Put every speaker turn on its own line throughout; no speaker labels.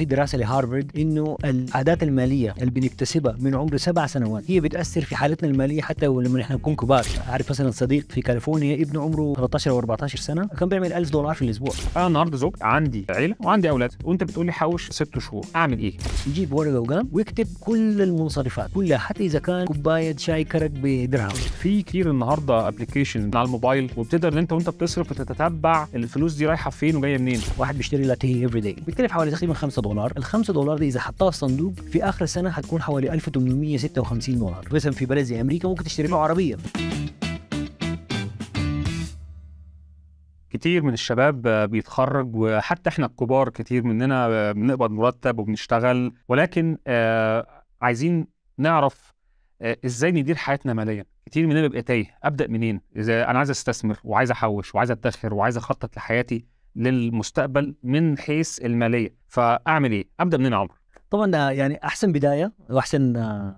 في دراسه لهارفرد انه العادات الماليه اللي بنكتسبها من عمر سبع سنوات هي بتاثر في حالتنا الماليه حتى لما احنا نكون كبار عارف مثلا صديق في كاليفورنيا ابنه عمره 13 او 14 سنه كان بيعمل 1000 دولار في الاسبوع انا النهارده زوج عندي عيله وعندي اولاد وانت بتقول لي حوش
ست شهور اعمل ايه يجيب ورقه وقلم ويكتب كل المنصرفات كلها حتى اذا كان كوبايه شاي كرك بدرهم في كتير النهارده ابلكيشن على الموبايل وبتقدر ان انت وانت بتصرف
وتتتبع الفلوس دي رايحه فين وجايه منين واحد بيشتري لاتيه افري داي بيتكلف حوالي تقريبا 5 دولار دولار ال 5 دولار دي اذا حطها في صندوق في اخر السنه هتكون حوالي 1856 دولار مثلا في بلد زي امريكا ممكن تشتري له عربيه
كتير من الشباب بيتخرج وحتى احنا الكبار كتير مننا بنقبض مرتب وبنشتغل ولكن آه، عايزين نعرف آه، ازاي ندير حياتنا ماليا كتير مننا بيبقى تايه ابدا منين اذا انا عايز استثمر وعايز احوش وعايز ادخر وعايز اخطط لحياتي للمستقبل من حيث الماليه فاعمل
ايه ابدا منين عمر طبعا آه، يعني احسن بدايه واحسن آه،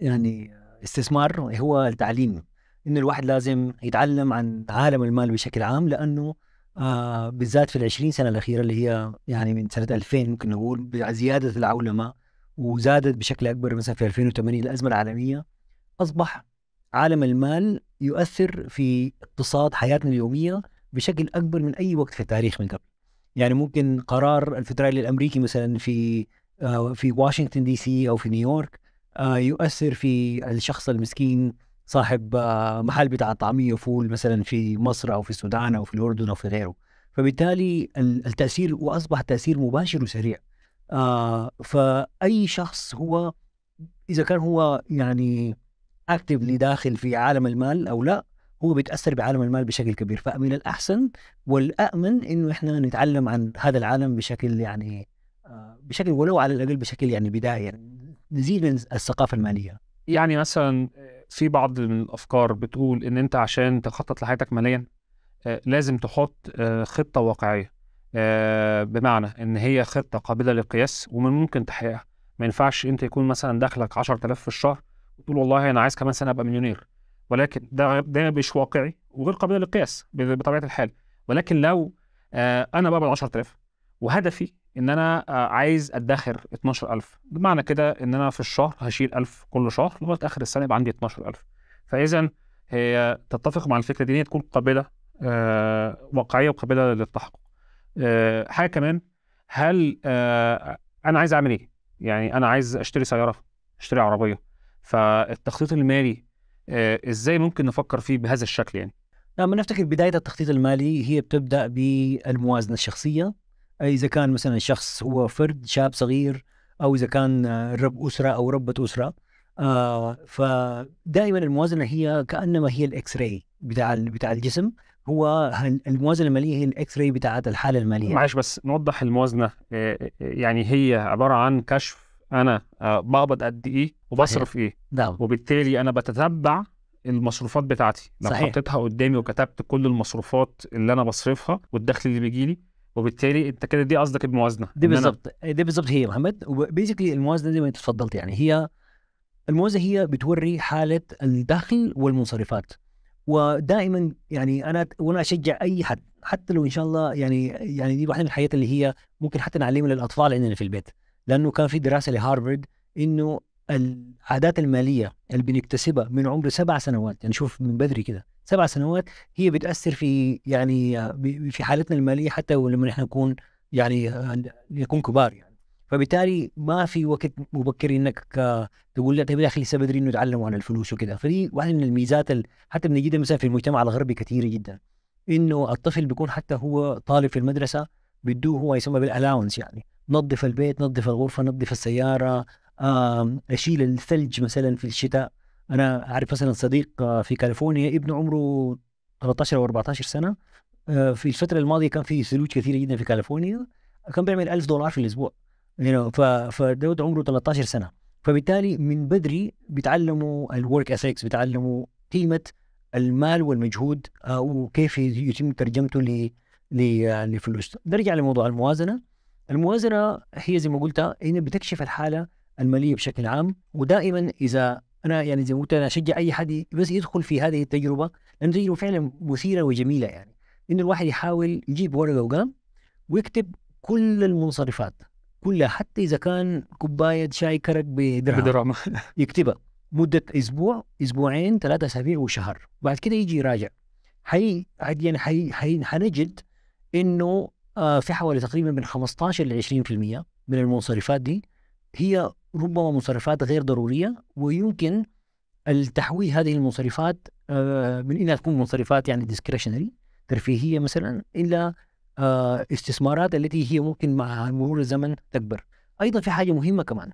يعني استثمار هو التعليم انه الواحد لازم يتعلم عن عالم المال بشكل عام لانه آه بالذات في العشرين سنه الاخيره اللي هي يعني من سنه 2000 ممكن نقول بزياده العولمه وزادت بشكل اكبر مثلا في 2008 الازمه العالميه اصبح عالم المال يؤثر في اقتصاد حياتنا اليوميه بشكل اكبر من اي وقت في التاريخ من قبل يعني ممكن قرار الفدرالي الامريكي مثلا في آه، في واشنطن دي سي او في نيويورك آه، يؤثر في الشخص المسكين صاحب آه، محل بتاع طعميه وفول مثلا في مصر او في السودان او في الاردن او في غيره فبالتالي التاثير واصبح تاثير مباشر وسريع فاي شخص هو اذا كان هو يعني اكتفلي داخل في عالم المال او لا هو بيتاثر بعالم المال بشكل كبير فمن الاحسن والامن انه احنا نتعلم عن هذا العالم بشكل يعني آه، بشكل ولو على الاقل بشكل يعني بدايه يعني نزيد من الثقافه الماليه
يعني مثلا آه، في بعض من الافكار بتقول ان انت عشان تخطط لحياتك ماليا آه، لازم تحط خطه واقعيه بمعنى ان هي خطه قابله للقياس ومن ممكن تحقيقها ما ينفعش انت يكون مثلا دخلك 10000 في الشهر وتقول والله انا عايز كمان سنه ابقى مليونير ولكن ده ده مش واقعي وغير قابل للقياس بطبيعه الحال ولكن لو آه، انا بقبض 10000 وهدفي ان انا آه، عايز ادخر 12000 بمعنى كده ان انا في الشهر هشيل 1000 كل شهر لغايه اخر السنه يبقى عندي 12000 فاذا هي تتفق مع الفكره دي ان هي تكون قابله آه، واقعيه وقابله للتحقق حاجه كمان هل انا عايز اعمل ايه يعني انا عايز اشتري سياره اشتري عربيه فالتخطيط المالي آه، ازاي ممكن نفكر فيه بهذا الشكل يعني؟
لما نعم، نفتكر بداية التخطيط المالي هي بتبدأ بالموازنة الشخصية أي إذا كان مثلا شخص هو فرد شاب صغير أو إذا كان رب أسرة أو ربة أسرة آه فدائما الموازنة هي كأنما هي الإكس راي بتاع بتاع الجسم هو الموازنة المالية هي الإكس راي بتاعت الحالة المالية معلش
بس نوضح الموازنة آه، آه، يعني هي عبارة عن كشف انا آه، بقبض قد ايه وبصرف صحيح. ايه نعم. وبالتالي انا بتتبع المصروفات بتاعتي لو حطيتها قدامي وكتبت كل المصروفات اللي انا بصرفها
والدخل اللي بيجي لي وبالتالي انت كده دي قصدك الموازنه دي بالظبط أنا... دي بالظبط هي يا محمد وبيزيكلي الموازنه زي ما انت اتفضلت يعني هي الموازنه هي بتوري حاله الدخل والمنصرفات ودائما يعني انا وانا اشجع اي حد حتى لو ان شاء الله يعني يعني دي واحده من الحاجات اللي هي ممكن حتى نعلمها للاطفال عندنا في البيت لانه كان في دراسه لهارفرد انه العادات الماليه اللي بنكتسبها من عمر سبع سنوات يعني شوف من بدري كده سبع سنوات هي بتاثر في يعني في حالتنا الماليه حتى لما نحن نكون يعني نكون كبار يعني فبالتالي ما في وقت مبكر انك تقول لا طيب يا اخي لسه بدري انه يتعلموا عن الفلوس وكده فدي واحده من الميزات حتى بنجدها مثلا في المجتمع الغربي كثيره جدا انه الطفل بيكون حتى هو طالب في المدرسه بدوه هو يسمى بالالاونس يعني نظف البيت نظف الغرفه نظف السياره اشيل الثلج مثلا في الشتاء انا اعرف مثلا صديق آه، في كاليفورنيا ابنه عمره 13 او 14 سنه آه، في الفتره الماضيه كان في ثلوج كثيره جدا في كاليفورنيا كان بيعمل 1000 دولار في الاسبوع يعني فدود عمره 13 سنه فبالتالي من بدري بيتعلموا الورك اثكس بيتعلموا قيمه المال والمجهود آه، وكيف يتم ترجمته ل لفلوس نرجع لموضوع الموازنه الموازنه هي زي ما قلت هنا بتكشف الحاله الماليه بشكل عام ودائما اذا انا يعني زي ما قلت انا اشجع اي حد بس يدخل في هذه التجربه لان تجربه فعلا مثيره وجميله يعني انه الواحد يحاول يجيب ورقه وقلم ويكتب كل المنصرفات كلها حتى اذا كان كوبايه شاي كرك بدرهم يكتبها مده اسبوع اسبوعين ثلاثة اسابيع وشهر بعد كده يجي يراجع حي يعني حي حنجد انه آه، في حوالي تقريبا من 15 ل 20% من المنصرفات دي هي ربما منصرفات غير ضروريه ويمكن التحويل هذه المنصرفات آه، من انها تكون منصرفات يعني ديسكريشنري ترفيهيه مثلا الى آه، استثمارات التي هي ممكن مع مرور الزمن تكبر. ايضا في حاجه مهمه كمان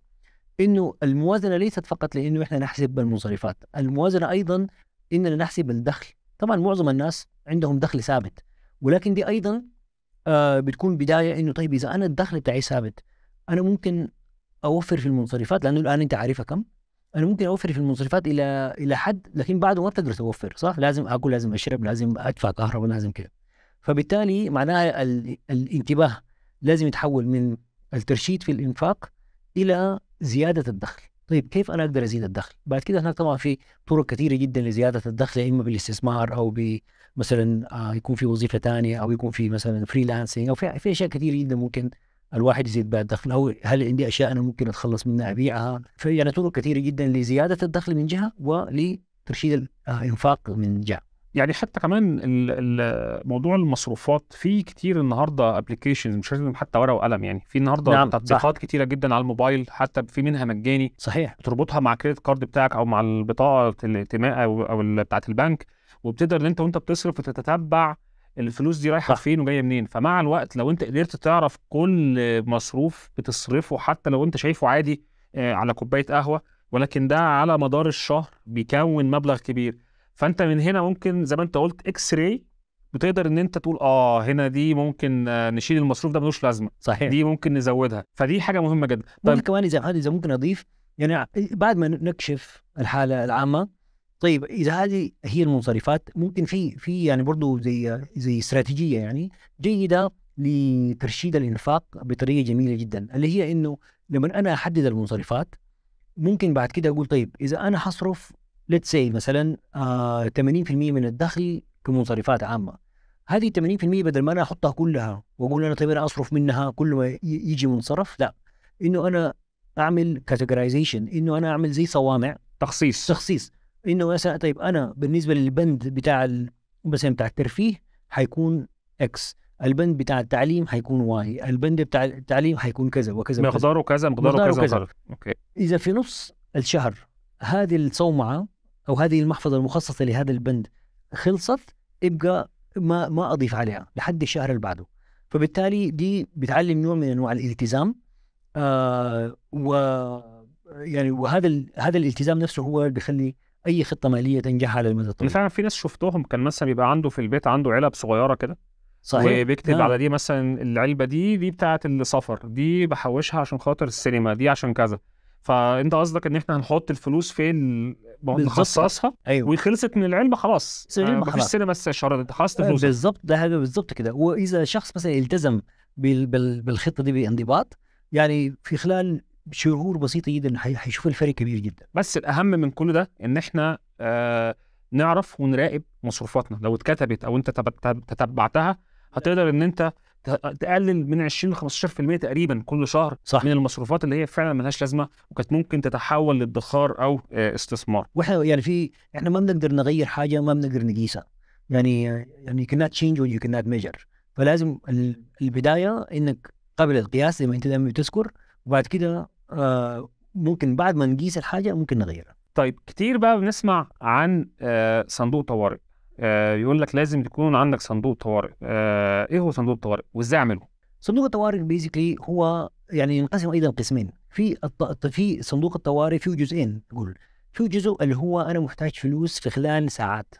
انه الموازنه ليست فقط لانه احنا نحسب المنصرفات، الموازنه ايضا اننا نحسب الدخل، طبعا معظم الناس عندهم دخل ثابت ولكن دي ايضا آه بتكون بدايه انه طيب اذا انا الدخل بتاعي ثابت انا ممكن اوفر في المنصرفات لانه الان انت عارفها كم انا ممكن اوفر في المنصرفات الى الى حد لكن بعده ما بتقدر توفر صح لازم اكل لازم اشرب لازم ادفع كهرباء لازم كده فبالتالي معناها ال... الانتباه لازم يتحول من الترشيد في الانفاق الى زياده الدخل طيب كيف انا اقدر ازيد الدخل؟ بعد كده هناك طبعا في طرق كثيره جدا لزياده الدخل اما بالاستثمار او ب مثلا آه، يكون في وظيفه ثانيه او يكون في مثلا فريلانسنج او في في اشياء كثيره جدا ممكن الواحد يزيد بها الدخل او هل عندي اشياء انا ممكن اتخلص منها ابيعها؟ فيعني طرق كثيره جدا لزياده الدخل من جهه ولترشيد الانفاق آه، من جهه. يعني حتى كمان موضوع
المصروفات في كتير النهارده ابلكيشنز مش لازم حتى ورقه وقلم يعني في النهارده نعم تطبيقات كتيره جدا على الموبايل حتى في منها مجاني صحيح بتربطها مع الكريدت كارد بتاعك او مع البطاقه الائتمان او او بتاعه البنك وبتقدر ان انت وانت بتصرف وتتتبع الفلوس دي رايحه فين وجايه منين فمع الوقت لو انت قدرت تعرف كل مصروف بتصرفه حتى لو انت شايفه عادي آه، على كوبايه قهوه ولكن ده على مدار الشهر بيكون مبلغ كبير فانت من هنا ممكن زي ما انت قلت اكس راي بتقدر ان انت تقول اه هنا دي ممكن آه، نشيل المصروف ده ملوش لازمه صحيح دي ممكن نزودها فدي حاجه
مهمه جدا طيب ممكن كمان اذا اذا ممكن اضيف يعني بعد ما نكشف الحاله العامه طيب اذا هذه هي المنصرفات ممكن في في يعني برضه زي زي استراتيجيه يعني جيده لترشيد الانفاق بطريقه جميله جدا اللي هي انه لما انا احدد المنصرفات ممكن بعد كده اقول طيب اذا انا حصرف ليتس سي مثلا آه 80% من الدخل كمصاريفات عامه هذه 80% بدل ما انا احطها كلها واقول انا طيب انا اصرف منها كل ما يجي منصرف لا انه انا اعمل كاتيجرايزيشن انه انا اعمل زي صوامع تخصيص تخصيص انه مثلا طيب انا بالنسبه للبند بتاع مثلا بتاع الترفيه حيكون اكس البند بتاع التعليم حيكون واي البند بتاع التعليم حيكون كذا وكذا مقداره كذا مقداره كذا اوكي اذا في نص الشهر هذه الصومعه او هذه المحفظه المخصصه لهذا البند خلصت ابقى ما ما اضيف عليها لحد الشهر اللي بعده فبالتالي دي بتعلم نوع من انواع الالتزام آه و يعني وهذا ال... هذا الالتزام نفسه هو اللي بيخلي اي خطه ماليه تنجح على المدى الطويل فعلا في ناس شفتهم كان
مثلا بيبقى عنده في البيت عنده علب صغيره كده صحيح وبيكتب نعم. على دي مثلا العلبه دي دي بتاعه السفر دي بحوشها عشان خاطر السينما دي عشان كذا فانت قصدك ان احنا هنحط الفلوس فين نخصصها
ايوه وخلصت من العلم خلاص آه، مفيش سينما انت خلصت آه، فلوس بالظبط ده حاجه بالظبط كده واذا شخص مثلا التزم بالخطه دي بانضباط يعني في خلال شهور بسيطه جدا هيشوف الفرق كبير جدا بس الاهم من كل ده ان
احنا آه نعرف ونراقب مصروفاتنا لو اتكتبت او انت تتبعتها هتقدر ان انت تقلل من 20 ل 15% تقريبا كل شهر صح. من
المصروفات اللي هي فعلا ملهاش لازمه وكانت ممكن تتحول لادخار او آه، استثمار واحنا يعني في احنا ما بنقدر نغير حاجه ما بنقدر نقيسها يعني يعني كنات تشينج ويو كنات ميجر فلازم البدايه انك قبل القياس زي ما انت دائما بتذكر وبعد كده آه ممكن بعد ما نقيس الحاجه ممكن نغيرها طيب كتير بقى
بنسمع عن آه صندوق طوارئ آه، يقول لك لازم يكون عندك صندوق طوارئ
آه ايه هو صندوق الطوارئ وازاي اعمله صندوق الطوارئ بيزيكلي هو يعني ينقسم ايضا قسمين في الط... في صندوق الطوارئ فيه جزئين تقول في جزء اللي هو انا محتاج فلوس في خلال ساعات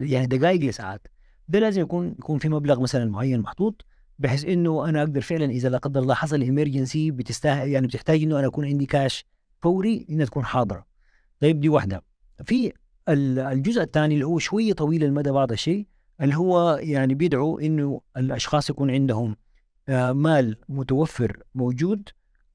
يعني دقائق لساعات ده لازم يكون يكون في مبلغ مثلا معين محطوط بحيث انه انا اقدر فعلا اذا لا قدر الله حصل ايمرجنسي بتستاهل يعني بتحتاج انه انا اكون عندي كاش فوري انها تكون حاضره طيب دي واحده في الجزء الثاني اللي هو شويه طويل المدى بعض الشيء اللي هو يعني بيدعو انه الاشخاص يكون عندهم آه، مال متوفر موجود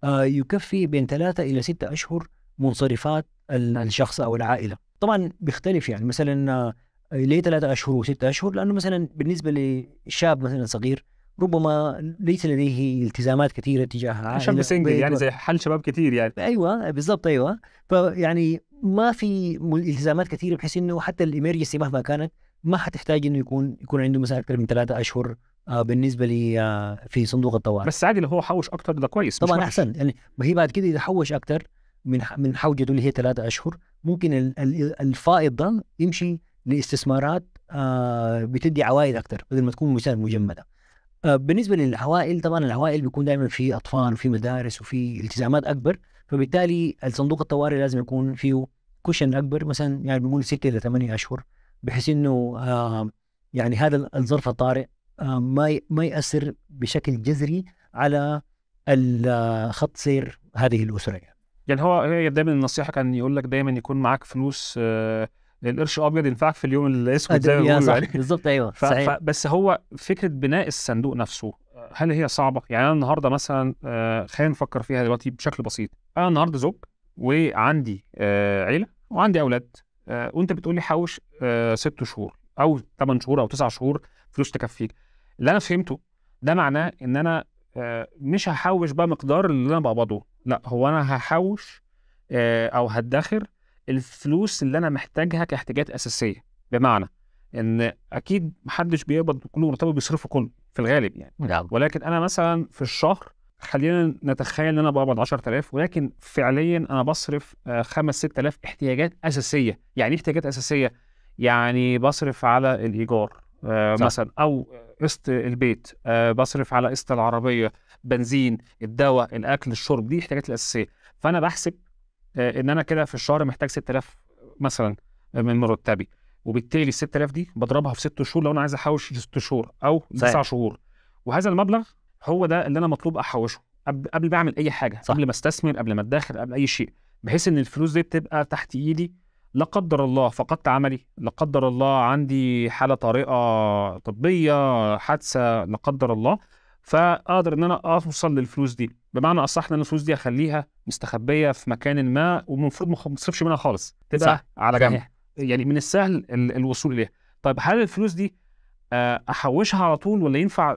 آه، يكفي بين ثلاثة إلى ستة أشهر منصرفات الشخص أو العائلة طبعا بيختلف يعني مثلا آه، ليه ثلاثة أشهر وستة أشهر لأنه مثلا بالنسبة لشاب مثلا صغير ربما ليس لديه التزامات كثيره تجاه العائله عشان سنجل يعني زي حال شباب كثير يعني ايوه بالضبط ايوه فيعني ما في التزامات كثيره بحيث انه حتى الاميرجنسي مهما كانت ما حتحتاج انه يكون يكون عنده مثلا اكثر من ثلاثة اشهر آه، بالنسبه لي آه، في صندوق الطوارئ بس عادي لو هو حوش اكثر ده كويس طبعا احسن يعني ما هي بعد كده اذا حوش اكثر من من حوجته اللي هي ثلاثة اشهر ممكن الفائض ده يمشي لاستثمارات آه، بتدي عوائد اكثر بدل ما تكون مجمده آه، بالنسبه للعوائل طبعا العوائل بيكون دائما في اطفال وفي مدارس وفي التزامات اكبر فبالتالي الصندوق الطوارئ لازم يكون فيه كوشن اكبر مثلا يعني بنقول ستة الى ثمانية اشهر بحيث انه آه، يعني هذا الظرف الطارئ آه، ما ما ياثر بشكل جذري على خط سير هذه الاسره يعني.
يعني هو هي دايما النصيحه كان يقول لك دايما يكون معاك فلوس آه القرش الابيض ينفعك في اليوم الاسود زي ما بيقولوا يعني بالظبط ايوه ف... صحيح ف... بس هو فكره بناء الصندوق نفسه هل هي صعبه؟ يعني انا النهارده مثلا آه خلينا نفكر فيها دلوقتي بشكل بسيط انا النهارده زوج وعندي آه عيله وعندي اولاد آه وانت بتقول لي حوش آه ست شهور او ثمان شهور او تسع شهور فلوس تكفيك اللي انا فهمته ده معناه ان انا آه مش هحوش بقى مقدار اللي انا بقبضه لا هو انا هحوش آه او هدخر الفلوس اللي انا محتاجها كاحتياجات اساسيه بمعنى ان اكيد محدش بيقبض كل مرتبه بيصرفه كله في الغالب يعني نعم. ولكن انا مثلا في الشهر خلينا نتخيل ان انا بقبض 10000 ولكن فعليا انا بصرف 5 آه، 6000 احتياجات اساسيه يعني ايه احتياجات اساسيه يعني بصرف على الايجار آه، صح. مثلا او قسط البيت آه، بصرف على قسط العربيه بنزين الدواء الاكل الشرب دي احتياجات الاساسيه فانا بحسب آه، ان انا كده في الشهر محتاج 6000 مثلا آه، من مرتبي وبالتالي ال 6000 دي بضربها في 6 شهور لو انا عايز احوش 6 شهور او 9 شهور وهذا المبلغ هو ده اللي انا مطلوب احوشه قبل ما اعمل اي حاجه صح. قبل ما استثمر قبل ما ادخر قبل اي شيء بحيث ان الفلوس دي بتبقى تحت ايدي لا قدر الله فقدت عملي لا قدر الله عندي حاله طارئه طبيه حادثه لا قدر الله فاقدر ان انا اوصل للفلوس دي بمعنى اصح ان الفلوس دي اخليها مستخبيه في مكان ما والمفروض ما اصرفش منها خالص تبقى على جنب يعني من السهل الوصول اليها طيب هل الفلوس دي آه، احوشها على طول ولا ينفع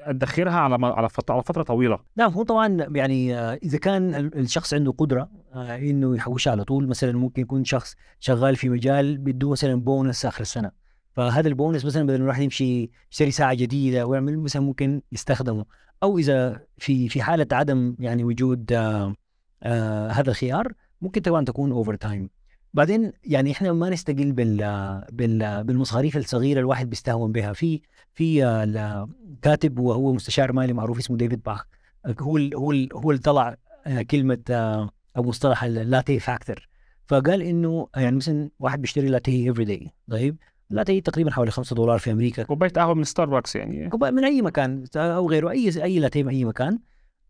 ادخرها على على فتره طويله
نعم هو طبعا يعني آه، اذا كان الشخص عنده قدره آه، انه يحوشها على طول مثلا ممكن يكون شخص شغال في مجال بده مثلا بونس اخر السنه فهذا البونس مثلا بدل الواحد يمشي يشتري ساعه جديده ويعمل مثلا ممكن يستخدمه او اذا في في حاله عدم يعني وجود آه آه هذا الخيار ممكن طبعا تكون اوفر تايم بعدين يعني احنا ما نستقل بال بال بالمصاريف الصغيره الواحد بيستهون بها في في آه، كاتب وهو مستشار مالي معروف اسمه ديفيد باخ هو الـ هو الـ هو اللي طلع آه، كلمه آه، او مصطلح اللاتيه فاكتور فقال انه يعني مثلا واحد بيشتري لاتيه افري داي طيب لاتيه تقريبا حوالي 5 دولار في امريكا كوبايه قهوه من ستاربكس يعني كوبايه من اي مكان او غيره اي اي لاتيه من اي مكان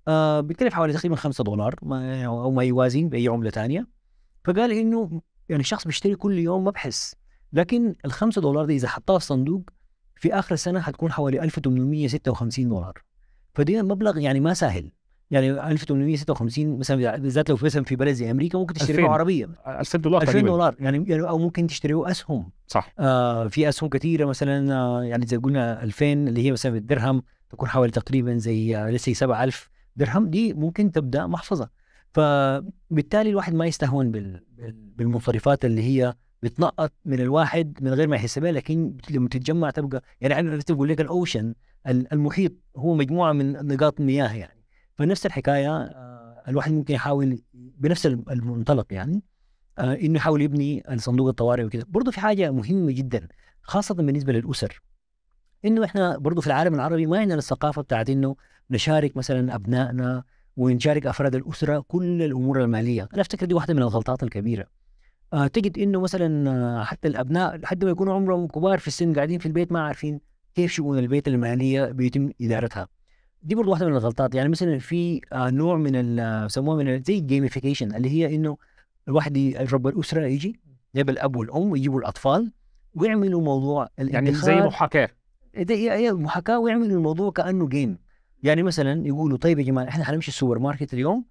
آه بتكلف حوالي تقريبا 5 دولار ما او ما يوازي باي عمله ثانيه فقال انه يعني الشخص بيشتري كل يوم ما بحس لكن ال 5 دولار دي اذا حطها في صندوق في اخر السنه حتكون حوالي 1856 دولار فدي مبلغ يعني ما سهل يعني 1856 مثلا بالذات لو في مثلا في بلد زي امريكا ممكن تشتري له عربيه 2000 دولار 2000 دولار يعني, يعني او ممكن تشتري له اسهم صح آه في اسهم كثيره مثلا آه، يعني زي قلنا 2000 اللي هي مثلا بالدرهم تكون حوالي تقريبا زي لسه آه، 7000 درهم دي ممكن تبدا محفظه فبالتالي الواحد ما يستهون بال بالمنصرفات اللي هي بتنقط من الواحد من غير ما يحس بها لكن لما تتجمع تبقى يعني انا بقول لك الاوشن المحيط هو مجموعه من نقاط مياه يعني فنفس الحكايه آه، الواحد ممكن يحاول بنفس المنطلق يعني آه، انه يحاول يبني صندوق الطوارئ وكذا برضه في حاجه مهمه جدا خاصه بالنسبه للاسر انه احنا برضه في العالم العربي ما عندنا الثقافه بتاعت انه نشارك مثلا ابنائنا ونشارك افراد الاسره كل الامور الماليه، انا افتكر دي واحده من الغلطات الكبيره. أه تجد انه مثلا آه، حتى الابناء لحد ما يكونوا عمرهم كبار في السن قاعدين في البيت ما عارفين كيف شؤون البيت الماليه بيتم ادارتها. دي برضه واحده من الغلطات يعني مثلا في آه، نوع من آه، يسموها من زي الجيميفيكيشن اللي هي انه الواحد رب الاسره يجي يجيب الاب والام ويجيبوا الاطفال ويعملوا موضوع يعني زي محاكاه محاكاه ويعملوا الموضوع كانه جيم يعني مثلا يقولوا طيب يا جماعه احنا هنمشي السوبر ماركت اليوم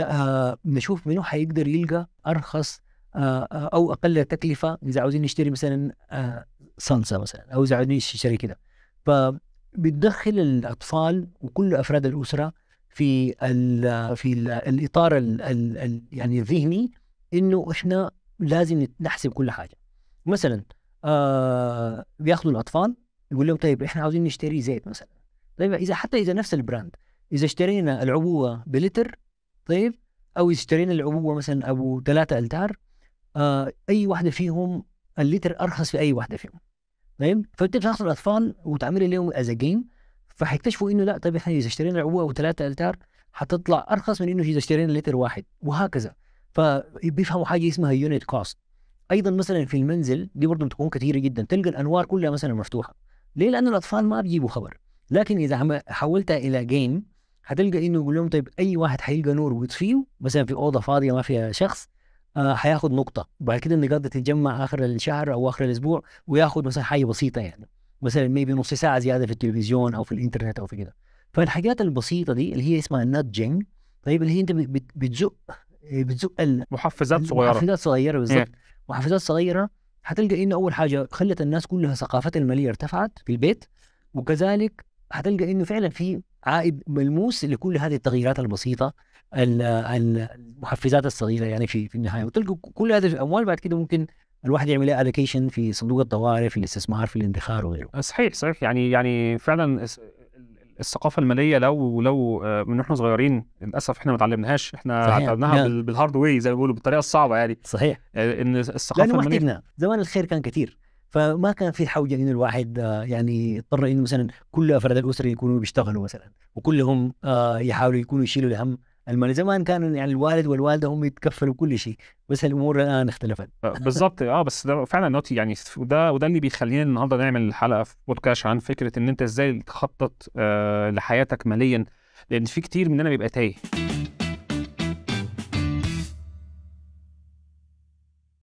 آه، نشوف منو حيقدر يلقى ارخص او اقل تكلفه اذا عاوزين نشتري مثلا صلصه مثلا او اذا عاوزين نشتري كده ف بتدخل الاطفال وكل افراد الاسره في الـ في الـ الاطار الـ الـ يعني الذهني انه احنا لازم نحسب كل حاجه مثلا آه بياخذوا الاطفال يقول لهم طيب احنا عاوزين نشتري زيت مثلا طيب اذا حتى اذا نفس البراند اذا اشترينا العبوه بلتر طيب او اذا اشترينا العبوه مثلا ابو ثلاثه التار آه اي واحده فيهم اللتر ارخص في اي واحده فيهم فاهم فبتبدا مش الاطفال وتعمل وتعملي لهم از جيم فهيكتشفوا انه لا طيب احنا اذا اشترينا عبوه وثلاثه التار هتطلع ارخص من انه اذا اشترينا لتر واحد وهكذا فبيفهموا حاجه اسمها يونت كوست ايضا مثلا في المنزل دي برضه بتكون كثيره جدا تلقى الانوار كلها مثلا مفتوحه ليه لانه الاطفال ما بيجيبوا خبر لكن اذا حولتها الى جيم هتلقى انه يقول لهم طيب اي واحد حيلقى نور ويطفيه مثلا في اوضه فاضيه ما فيها شخص آه، هياخد نقطه وبعد كده النقاط تتجمع اخر الشهر او اخر الاسبوع وياخد مثلا حاجه بسيطه يعني مثلا ميبي نص ساعه زياده في التلفزيون او في الانترنت او في كده فالحاجات البسيطه دي اللي هي اسمها النادجنج طيب اللي هي انت بتزق آه، بتزق محفزات صغيره محفزات صغيره بالظبط محفزات صغيره هتلقى انه اول حاجه خلت الناس كلها ثقافتها الماليه ارتفعت في البيت وكذلك هتلقى انه فعلا في عائد ملموس لكل هذه التغييرات البسيطه المحفزات الصغيره يعني في في النهايه وتلقوا كل هذه الاموال بعد كده ممكن الواحد يعمل لها الوكيشن في صندوق الطوارئ في الاستثمار في الادخار وغيره أه، صحيح صحيح يعني يعني
فعلا الثقافه الماليه لو لو أه، من احنا صغيرين للاسف احنا ما اتعلمناهاش احنا اتعلمناها نعم. بالهارد واي زي ما بيقولوا بالطريقه الصعبه يعني صحيح أه، ان الثقافه لأنه الماليه
زمان الخير كان كثير فما كان في حوجه انه الواحد آه، يعني يضطر انه مثلا كل افراد الاسره يكونوا بيشتغلوا مثلا وكلهم آه، يحاولوا يكونوا يشيلوا الهم المال زمان كان يعني الوالد والوالده هم يتكفلوا كل شيء بس الامور الان اختلفت آه، بالظبط
اه بس ده فعلا نوتي يعني وده وده اللي بيخلينا النهارده نعمل حلقه في بودكاست عن فكره ان انت ازاي تخطط آه لحياتك ماليا لان في كتير مننا بيبقى تايه